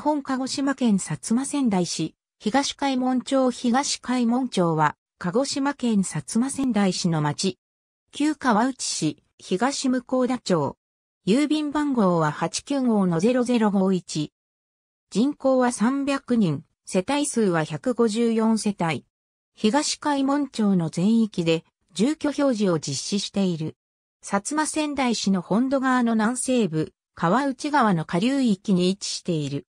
本鹿児島県薩摩仙台市、東海門町東海門町は、鹿児島県薩摩仙台市の町。旧川内市、東向田町。郵便番号は89 5 0051。人口は300人、世帯数は154世帯。東海門町の全域で住居表示を実施している。薩摩仙台市の本土側の南西部、川内川の下流域に位置している。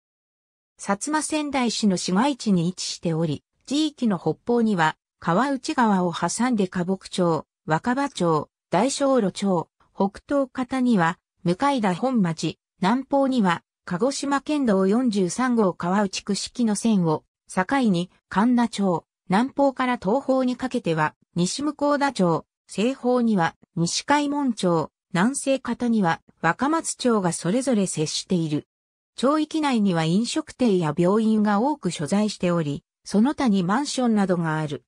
薩摩仙台市の市街地に位置しており、地域の北方には、川内川を挟んで花木町、若葉町、大正路町、北東方には、向田本町、南方には、鹿児島県道43号川内区式の線を、境に神田町、南方から東方にかけては、西向田町、西方には西海門町、南西方には若松町がそれぞれ接している。町域内には飲食店や病院が多く所在しており、その他にマンションなどがある。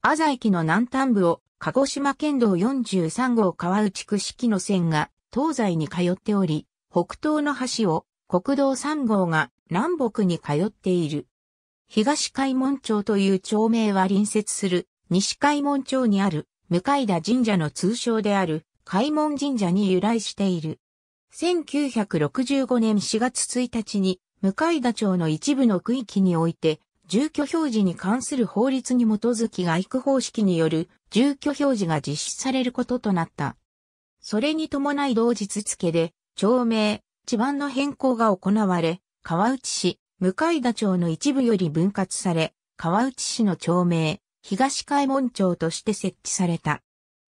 アザ駅の南端部を鹿児島県道43号川内四季の線が東西に通っており、北東の橋を国道3号が南北に通っている。東海門町という町名は隣接する西海門町にある向田神社の通称である海門神社に由来している。1965年4月1日に、向田町の一部の区域において、住居表示に関する法律に基づき外区方式による住居表示が実施されることとなった。それに伴い同日付で、町名、地盤の変更が行われ、川内市、向田町の一部より分割され、川内市の町名、東海門町として設置された。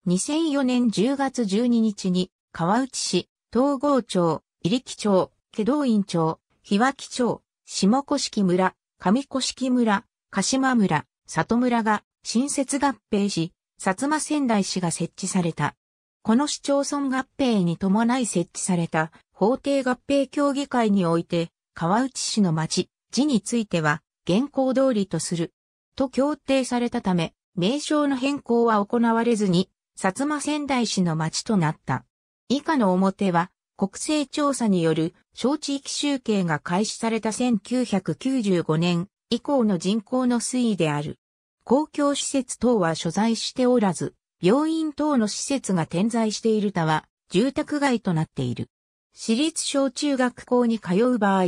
2004年10月12日に、川内市、東郷町、入木町、祁道院町、日脇町、下甑村、上甑村、鹿島村、里村が新設合併し、薩摩仙台市が設置された。この市町村合併に伴い設置された法定合併協議会において、川内市の町、地については、現行通りとする。と協定されたため、名称の変更は行われずに、薩摩仙台市の町となった。以下の表は、国勢調査による小地域集計が開始された1995年以降の人口の推移である。公共施設等は所在しておらず、病院等の施設が点在している他は、住宅街となっている。私立小中学校に通う場合、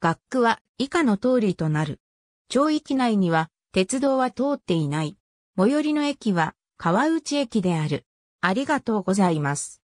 学区は以下の通りとなる。町域内には鉄道は通っていない。最寄りの駅は川内駅である。ありがとうございます。